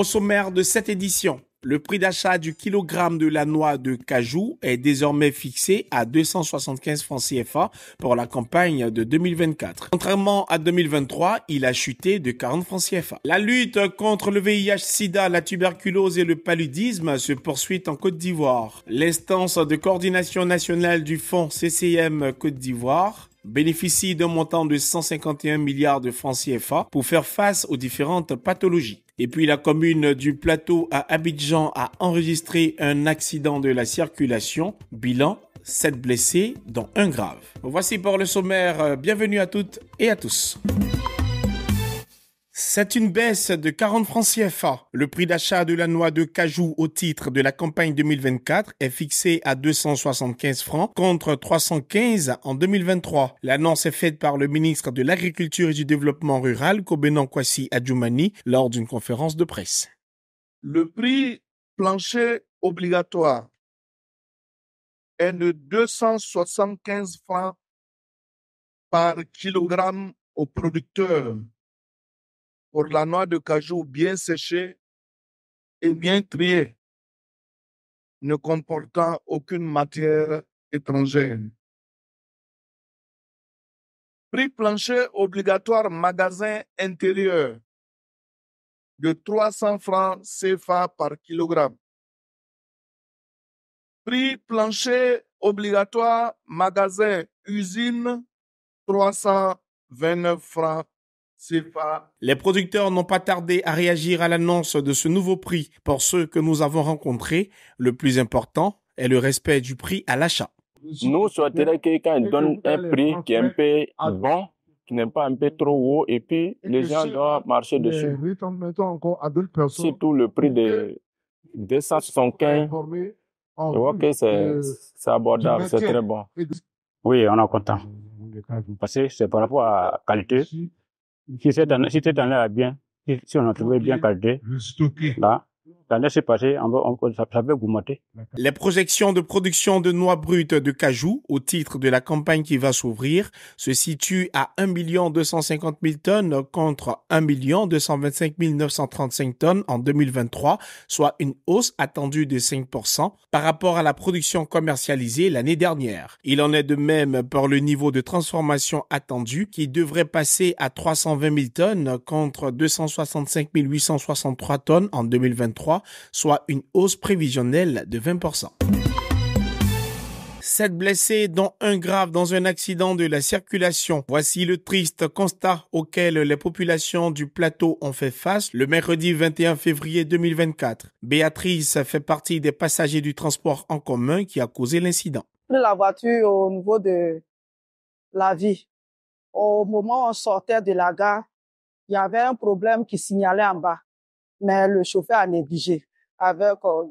Au sommaire de cette édition, le prix d'achat du kilogramme de la noix de cajou est désormais fixé à 275 francs CFA pour la campagne de 2024. Contrairement à 2023, il a chuté de 40 francs CFA. La lutte contre le VIH-Sida, la tuberculose et le paludisme se poursuit en Côte d'Ivoire. L'instance de coordination nationale du fonds CCM Côte d'Ivoire bénéficie d'un montant de 151 milliards de francs CFA pour faire face aux différentes pathologies. Et puis la commune du Plateau à Abidjan a enregistré un accident de la circulation. Bilan, 7 blessés, dont un grave. Voici pour le sommaire. Bienvenue à toutes et à tous. C'est une baisse de 40 francs CFA. Le prix d'achat de la noix de cajou au titre de la campagne 2024 est fixé à 275 francs contre 315 en 2023. L'annonce est faite par le ministre de l'Agriculture et du Développement rural, Kobenan Kwasi Adjoumani, lors d'une conférence de presse. Le prix plancher obligatoire est de 275 francs par kilogramme au producteur pour la noix de cajou bien séchée et bien triée, ne comportant aucune matière étrangère. Prix plancher obligatoire magasin intérieur de 300 francs CFA par kilogramme. Prix plancher obligatoire magasin usine 329 francs les producteurs n'ont pas tardé à réagir à l'annonce de ce nouveau prix. Pour ceux que nous avons rencontrés, le plus important est le respect du prix à l'achat. Nous souhaiterions que quelqu'un donne un prix qui est un peu bon, qui n'est pas un peu trop haut, et puis les gens doivent marcher dessus. Surtout le prix de 275, je vois que c'est abordable, c'est très bon. Oui, on est content. Parce que c'est par rapport à la qualité. Si c'était dans l'air bien, si on a trouvé bien cadré, là, ça s'est passée, ça, ça Les projections de production de noix brutes de cajou au titre de la campagne qui va s'ouvrir se situent à 1 250 000 tonnes contre 1 225 935 tonnes en 2023, soit une hausse attendue de 5% par rapport à la production commercialisée l'année dernière. Il en est de même pour le niveau de transformation attendu qui devrait passer à 320 000 tonnes contre 265 863 tonnes en 2023 soit une hausse prévisionnelle de 20%. Sept blessés, dont un grave dans un accident de la circulation. Voici le triste constat auquel les populations du plateau ont fait face le mercredi 21 février 2024. Béatrice fait partie des passagers du transport en commun qui a causé l'incident. La voiture au niveau de la vie. Au moment où on sortait de la gare, il y avait un problème qui signalait en bas mais le chauffeur a négligé. Avec, euh,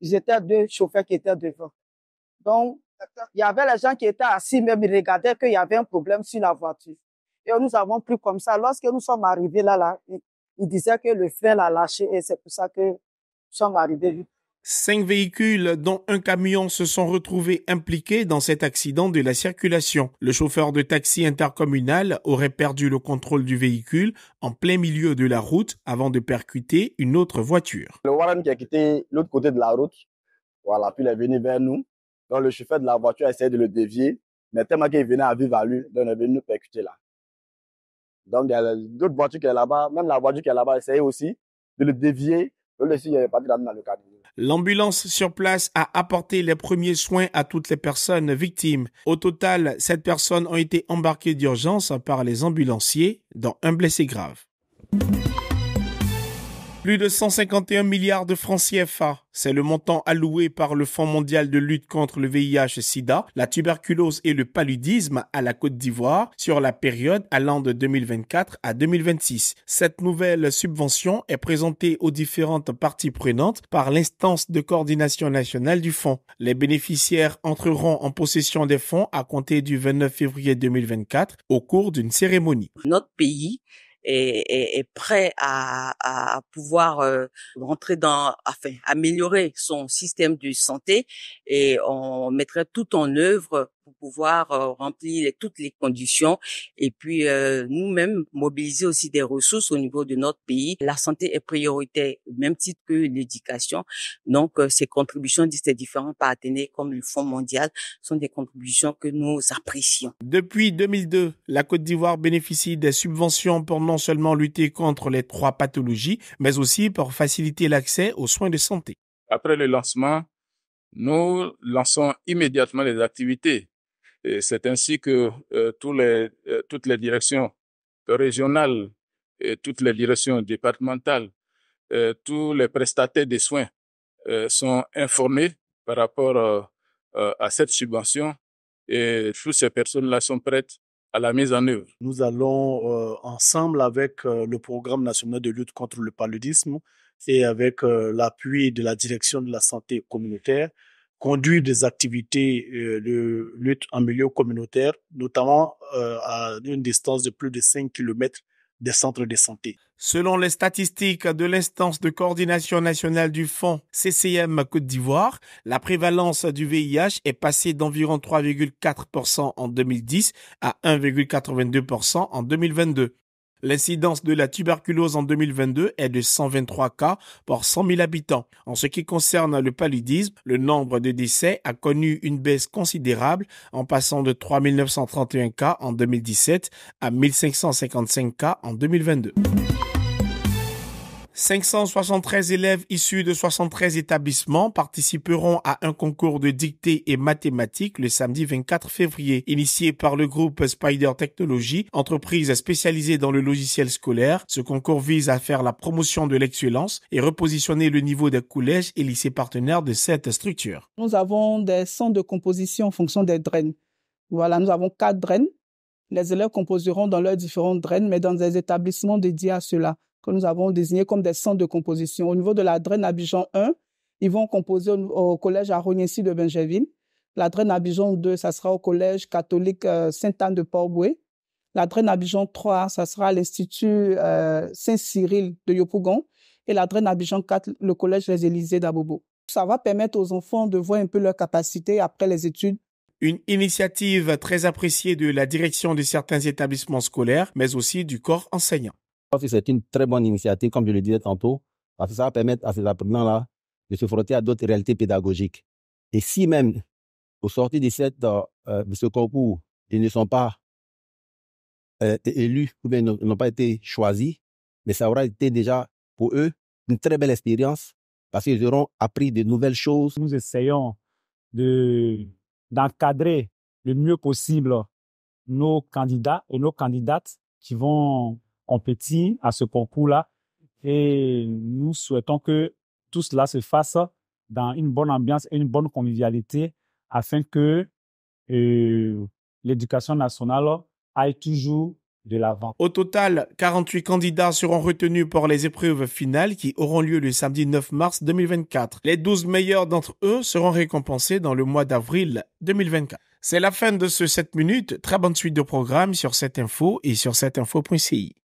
ils étaient deux chauffeurs qui étaient devant. Donc, il y avait les gens qui étaient assis, même ils regardaient qu'il y avait un problème sur la voiture. Et nous avons pris comme ça. Lorsque nous sommes arrivés là, là, ils disaient que le frein l'a lâché et c'est pour ça que nous sommes arrivés Cinq véhicules, dont un camion, se sont retrouvés impliqués dans cet accident de la circulation. Le chauffeur de taxi intercommunal aurait perdu le contrôle du véhicule en plein milieu de la route avant de percuter une autre voiture. Le Warren qui a quitté l'autre côté de la route, voilà, puis il est venu vers nous. Donc le chauffeur de la voiture a essayé de le dévier, mais tellement qu'il venait à vive à lui, donc il est venu nous percuter là. Donc il y a d'autres voitures qui sont là-bas, même la voiture qui est là-bas essayé aussi de le dévier. le le il de parti dans le camion. L'ambulance sur place a apporté les premiers soins à toutes les personnes victimes. Au total, sept personnes ont été embarquées d'urgence par les ambulanciers, dont un blessé grave. Plus de 151 milliards de francs CFA, c'est le montant alloué par le Fonds mondial de lutte contre le VIH sida, la tuberculose et le paludisme à la Côte d'Ivoire sur la période allant de 2024 à 2026. Cette nouvelle subvention est présentée aux différentes parties prenantes par l'instance de coordination nationale du fonds. Les bénéficiaires entreront en possession des fonds à compter du 29 février 2024 au cours d'une cérémonie. Notre pays est, est, prêt à, pouvoir euh, rentrer dans, améliorer son système de santé et on mettrait tout en œuvre pouvoir euh, remplir toutes les conditions et puis euh, nous-mêmes mobiliser aussi des ressources au niveau de notre pays. La santé est prioritaire, même titre que l'éducation. Donc euh, ces contributions de ces différents partenaires comme le Fonds mondial sont des contributions que nous apprécions. Depuis 2002, la Côte d'Ivoire bénéficie des subventions pour non seulement lutter contre les trois pathologies, mais aussi pour faciliter l'accès aux soins de santé. Après le lancement, nous lançons immédiatement les activités c'est ainsi que euh, tous les, euh, toutes les directions régionales, et toutes les directions départementales, euh, tous les prestataires des soins euh, sont informés par rapport à cette subvention et toutes ces personnes-là sont prêtes à la mise en œuvre. Nous allons ensemble avec le programme national de lutte contre le paludisme et avec l'appui de la direction de la santé communautaire conduire des activités euh, de lutte en milieu communautaire, notamment euh, à une distance de plus de 5 km des centres de santé. Selon les statistiques de l'instance de coordination nationale du fonds CCM Côte d'Ivoire, la prévalence du VIH est passée d'environ 3,4% en 2010 à 1,82% en 2022. L'incidence de la tuberculose en 2022 est de 123 cas pour 100 000 habitants. En ce qui concerne le paludisme, le nombre de décès a connu une baisse considérable en passant de 3 931 cas en 2017 à 1555 cas en 2022. 573 élèves issus de 73 établissements participeront à un concours de dictée et mathématiques le samedi 24 février, initié par le groupe Spider Technology, entreprise spécialisée dans le logiciel scolaire. Ce concours vise à faire la promotion de l'excellence et repositionner le niveau des collèges et lycées partenaires de cette structure. Nous avons des centres de composition en fonction des drains. Voilà, nous avons quatre drains. Les élèves composeront dans leurs différents drains, mais dans des établissements dédiés à cela que nous avons désigné comme des centres de composition. Au niveau de la Draine Abidjan 1, ils vont composer au, collège Arognessy de Bengeville. La Draine Abidjan 2, ça sera au collège catholique saint euh, Sainte-Anne de Port-Boué. La Draine Abidjan 3, ça sera à l'Institut euh, Saint-Cyril de Yopougon. Et la Draine Abidjan 4, le collège Les Élysées d'Abobo. Ça va permettre aux enfants de voir un peu leurs capacités après les études une initiative très appréciée de la direction de certains établissements scolaires, mais aussi du corps enseignant pense que c'est une très bonne initiative, comme je le disais tantôt, parce que ça va permettre à ces apprenants-là de se frotter à d'autres réalités pédagogiques. Et si même, au sortir de, cette, euh, euh, ce concours, ils ne sont pas euh, élus ou bien n'ont pas été choisis, mais ça aura été déjà pour eux une très belle expérience parce qu'ils auront appris de nouvelles choses. Nous essayons de, d'encadrer le mieux possible nos candidats et nos candidates qui vont compétit à ce concours-là. Et nous souhaitons que tout cela se fasse dans une bonne ambiance et une bonne convivialité afin que euh, l'éducation nationale aille toujours de l'avant. Au total, 48 candidats seront retenus pour les épreuves finales qui auront lieu le samedi 9 mars 2024. Les 12 meilleurs d'entre eux seront récompensés dans le mois d'avril 2024. C'est la fin de ce 7 minutes. Très bonne suite de programme sur cette info et sur cette info.ci.